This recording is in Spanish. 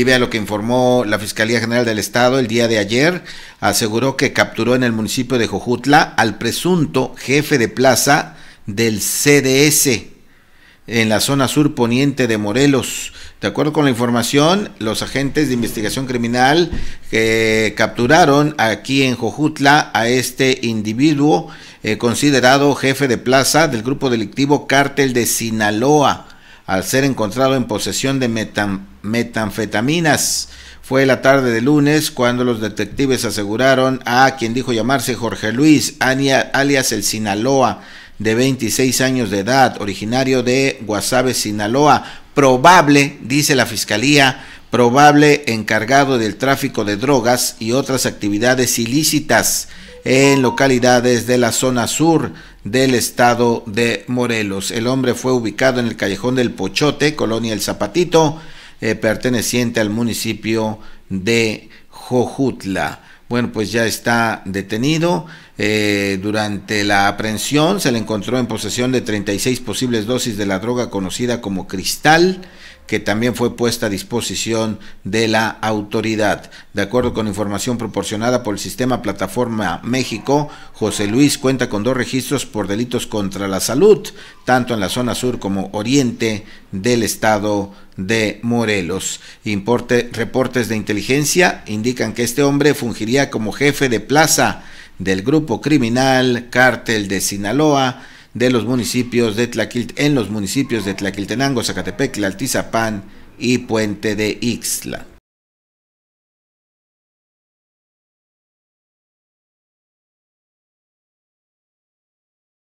y a lo que informó la Fiscalía General del Estado el día de ayer, aseguró que capturó en el municipio de Jojutla al presunto jefe de plaza del CDS en la zona sur poniente de Morelos. De acuerdo con la información, los agentes de investigación criminal que eh, capturaron aquí en Jojutla a este individuo eh, considerado jefe de plaza del grupo delictivo Cártel de Sinaloa al ser encontrado en posesión de metanfetaminas. Fue la tarde de lunes cuando los detectives aseguraron a quien dijo llamarse Jorge Luis, alias el Sinaloa, de 26 años de edad, originario de Guasave, Sinaloa, probable, dice la fiscalía, probable encargado del tráfico de drogas y otras actividades ilícitas en localidades de la zona sur del estado de Morelos. El hombre fue ubicado en el callejón del Pochote, colonia El Zapatito, eh, perteneciente al municipio de Jojutla. Bueno, pues ya está detenido. Eh, durante la aprehensión se le encontró en posesión de 36 posibles dosis de la droga conocida como cristal, que también fue puesta a disposición de la autoridad. De acuerdo con información proporcionada por el sistema Plataforma México, José Luis cuenta con dos registros por delitos contra la salud, tanto en la zona sur como oriente del estado de Morelos. Importe, reportes de inteligencia indican que este hombre fungiría como jefe de plaza del grupo criminal Cártel de Sinaloa, de los municipios de en los municipios de Tlaquiltenango, Zacatepec, Altizapán y Puente de Ixla.